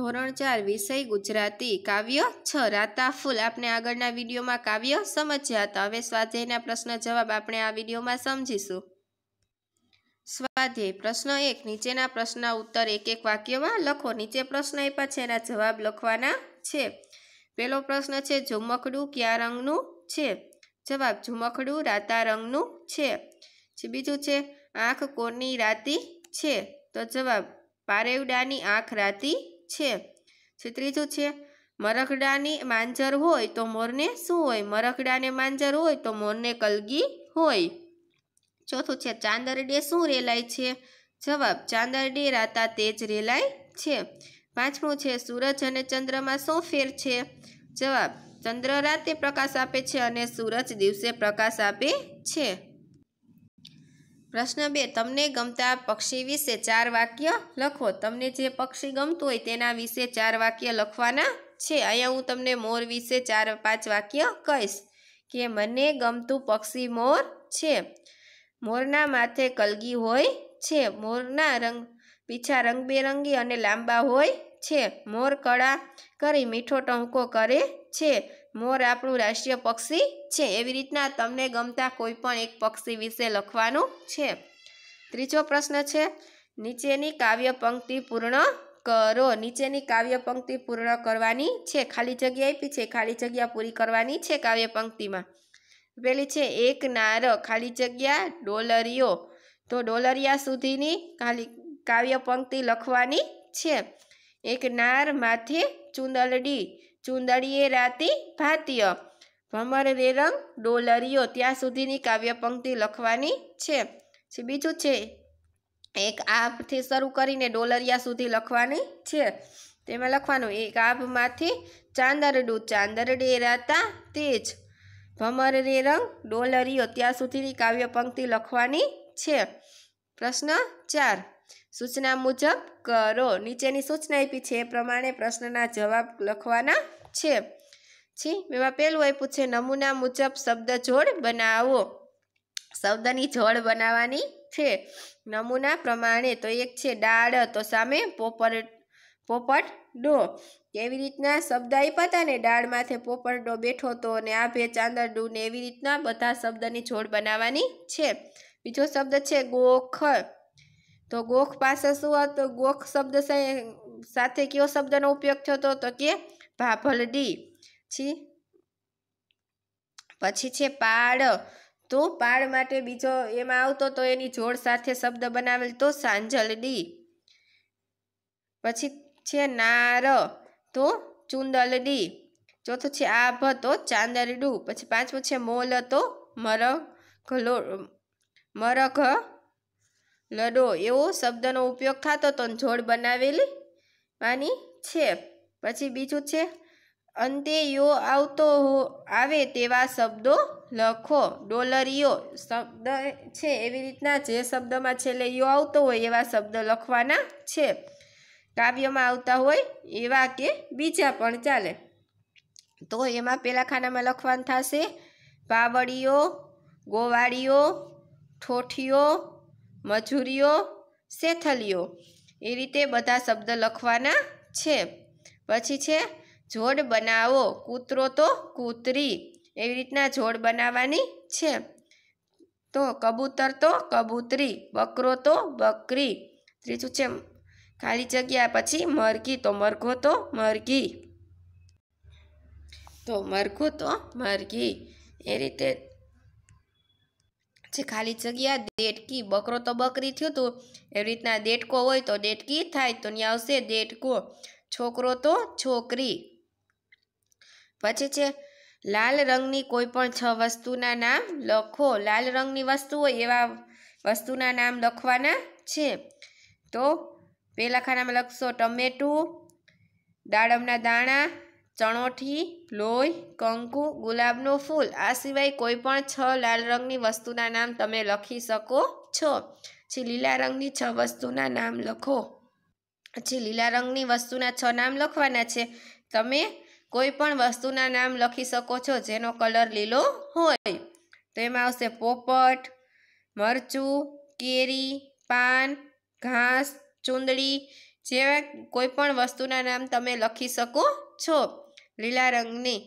ધોરણ ચાર વિષય ગુજરાતી કાવ્ય છ રાતાફૂલ આપણે આગળના વિડીયોમાં કાવ્ય સમજ્યા હતા હવે સ્વાધ્યાયના પ્રશ્ન જવાબ આપણે આ વિડીયોમાં સમજીશું સ્વાધ્યાય પ્રશ્ન એક નીચેના પ્રશ્ન ઉત્તર એક એક વાક્યમાં લખો નીચે પ્રશ્ન આપ્યા છે એના જવાબ લખવાના છે પહેલો પ્રશ્ન છે ઝુમખડું કયા રંગનું છે જવાબ ઝુમકડું રાતા રંગનું છે બીજું છે આંખ કોરની રાતી છે તો જવાબ પારેવડાની આંખ રાતી છે છે ત્રીજું છે મરખડાની માંજર હોય તો મોરને શું હોય મરખડાને માંજર હોય તો મોરને કલગી હોય ચોથું છે ચાંદરડે શું રેલાય છે જવાબ ચાંદરડે રાતા તેજ રેલાય છે પાંચમું છે સૂરજ અને ચંદ્રમાં શું ફેર છે જવાબ ચંદ્ર રાતે પ્રકાશ આપે છે અને સૂરજ દિવસે પ્રકાશ આપે છે પ્રશ્ન બે તમને ગમતા પક્ષી વિશે ચાર વાક્ય લખો તમને જે પક્ષી ગમતું હોય તેના વિશે ચાર વાક્ય લખવાના છે અહીંયા હું તમને મોર વિશે ચાર પાંચ વાક્ય કહીશ કે મને ગમતું પક્ષી મોર છે મોરના માથે કલગી હોય છે મોરના રંગ પીછા રંગબેરંગી અને લાંબા હોય છે મોર કળા કરી મીઠો ટહુકો કરે છે મોર આપણું રાષ્ટ્રીય પક્ષી છે એવી રીતના તમને ગમતા કોઈ પણ એક પક્ષી વિશે લખવાનું છે ત્રીજો પ્રશ્ન છે નીચેની કાવ્ય પંક્તિ પૂર્ણ કરો નીચેની કાવ્ય પંક્તિ પૂર્ણ કરવાની છે ખાલી જગ્યા આપી છે ખાલી જગ્યા પૂરી કરવાની છે કાવ્ય પંક્તિમાં પેલી છે એક નાર ખાલી જગ્યા ડોલરીઓ તો ડોલરિયા સુધીની ખાલી કાવ્ય પંક્તિ લખવાની છે એક નાર માથે ચુંદડી ચુંદડીએ રાતી ભાતીય ભમર રેરંગ ડોલરિયો ત્યાં સુધીની કાવ્ય પંક્તિ લખવાની છે બીજું છે એક આભથી શરૂ કરીને ડોલરિયા સુધી લખવાની છે તેમાં લખવાનું એક આભમાંથી ચાંદરડું ચાંદરડે રાતા તેજ ભમર રે રંગ ડોલરીઓ ત્યાં સુધીની કાવ્ય પંક્તિ લખવાની છે પ્રશ્ન ચાર સૂચના મુજબ કરો નીચેની સૂચના આપી છે એ પ્રમાણે પ્રશ્નના જવાબ લખવાના છે છી એમાં પહેલું આપ્યું છે નમૂના મુજબ શબ્દ જોડ બનાવો શબ્દની જોડ બનાવવાની છે નમૂના પ્રમાણે તો એક છે ડાળ તો સામે પોપર પોપટ ડો એવી રીતના શબ્દ આપ્યા હતા ને ડાળ માથે પોપટ ડો બેઠો હતો ને આ ભે ચાંદરડું ને એવી રીતના બધા શબ્દની જોડ બનાવવાની છે બીજો શબ્દ છે ગોખર તો ગોખ પાસે શું હતું ગોખ શબ્દ સાથે કયો શબ્દનો ઉપયોગ થતો તો કે ભાભલડી છી પછી છે પાળ તો પાળ માટે બીજો એમાં આવતો તો એની જોડ સાથે શબ્દ બનાવેલ તો સાંજલડી પછી છે નાર તો ચુંદલડી ચોથું છે આભ તો ચાંદરડું પછી પાંચમું છે મોલ તો મરઘલો મરઘ લડો એવો શબ્દનો ઉપયોગ થતો તો જોડ બનાવેલી આની છે પછી બીજું છે અંતે યો આવતો આવે તેવા શબ્દો લખો ડોલરિયો શબ્દ છે એવી રીતના જે શબ્દમાં છેલ્લે યો આવતો હોય એવા શબ્દ લખવાના છે કાવ્યમાં આવતા હોય એવા કે બીજા પણ ચાલે તો એમાં પહેલા ખાનામાં લખવાનું થશે પાવડીઓ ગોવાળીઓ ઠોઠીઓ મજૂરીઓ સેથલીઓ એ રીતે બધા શબ્દ લખવાના છે પછી છે જોડ બનાવો કૂતરો તો કૂતરી એવી રીતના જોડ બનાવવાની છે તો કબૂતર તો કબૂતરી બકરો તો બકરી ત્રીજું છે ખાલી જગ્યા પછી મરઘી તો મરઘો તો મરઘી તો મરઘું તો મરઘી એ રીતે જે ખાલી જગ્યા દેટકી બકરો તો બકરી થયું હતું એવી રીતના દેટકો હોય તો દેટકી થાય તો ત્યાં આવશે દેટકો છોકરો તો છોકરી પછી છે લાલ રંગની કોઈ પણ છ વસ્તુના નામ લખો લાલ રંગની વસ્તુ હોય એવા વસ્તુના નામ લખવાના છે તો પહેલા ખાનામાં લખશો ટમેટું દાડમના દાણા ચણોઠી લોહી કંકુ ગુલાબનું ફૂલ આ સિવાય કોઈ પણ છ લાલ રંગની વસ્તુના નામ તમે લખી શકો છો પછી લીલા રંગની છ વસ્તુના નામ લખો પછી લીલા રંગની વસ્તુના છ નામ લખવાના છે તમે કોઈ પણ વસ્તુના નામ લખી શકો છો જેનો કલર લીલો હોય તો એમાં આવશે પોપટ મરચું કેરી પાન ઘાસ ચૂંદડી જેવા કોઈ પણ વસ્તુના નામ તમે લખી શકો છો લીલા રંગની